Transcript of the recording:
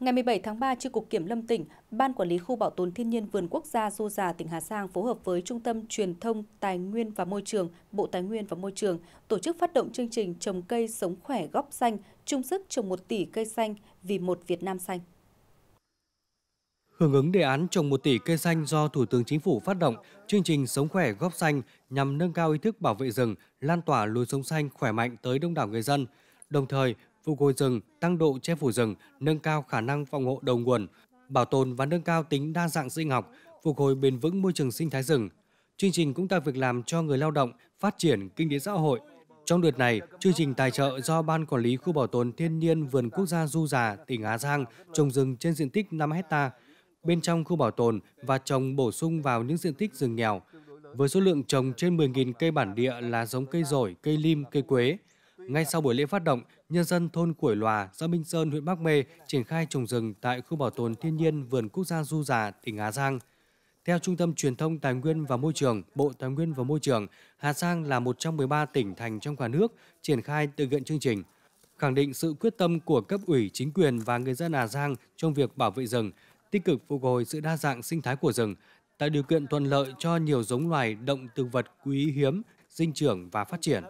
Ngày 17 tháng 3, Tri Cục Kiểm Lâm tỉnh, Ban Quản lý Khu Bảo tồn Thiên nhiên Vườn Quốc gia Du Già tỉnh Hà Giang phối hợp với Trung tâm Truyền thông Tài nguyên và Môi trường, Bộ Tài nguyên và Môi trường tổ chức phát động chương trình trồng cây sống khỏe góp xanh, chung sức trồng 1 tỷ cây xanh vì một Việt Nam xanh. Hưởng ứng đề án trồng 1 tỷ cây xanh do Thủ tướng Chính phủ phát động, chương trình Sống khỏe góp xanh nhằm nâng cao ý thức bảo vệ rừng, lan tỏa lối sống xanh khỏe mạnh tới đông đảo người dân. Đồng thời, phục hồi rừng, tăng độ che phủ rừng, nâng cao khả năng phòng hộ đầu nguồn, bảo tồn và nâng cao tính đa dạng sinh học, phục hồi bền vững môi trường sinh thái rừng. Chương trình cũng tạo việc làm cho người lao động, phát triển kinh tế xã hội. Trong đợt này, chương trình tài trợ do Ban Quản lý Khu Bảo tồn Thiên nhiên Vườn Quốc gia Du Già, tỉnh Hà Giang trồng rừng trên diện tích 5 hecta bên trong khu bảo tồn và trồng bổ sung vào những diện tích rừng nghèo, với số lượng trồng trên 10.000 cây bản địa là giống cây rổi, cây lim, cây quế. Ngay sau buổi lễ phát động, nhân dân thôn Củi Lòa, xã Minh Sơn, huyện Bắc Mê triển khai trồng rừng tại khu bảo tồn thiên nhiên vườn quốc gia Du Già, tỉnh Hà Giang. Theo Trung tâm Truyền thông Tài nguyên và Môi trường, Bộ Tài nguyên và Môi trường, Hà Giang là một trong 13 tỉnh thành trong cả nước triển khai thực hiện chương trình. Khẳng định sự quyết tâm của cấp ủy, chính quyền và người dân Hà Giang trong việc bảo vệ rừng, tích cực phục hồi sự đa dạng sinh thái của rừng, tạo điều kiện thuận lợi cho nhiều giống loài động thực vật quý hiếm, sinh trưởng và phát triển.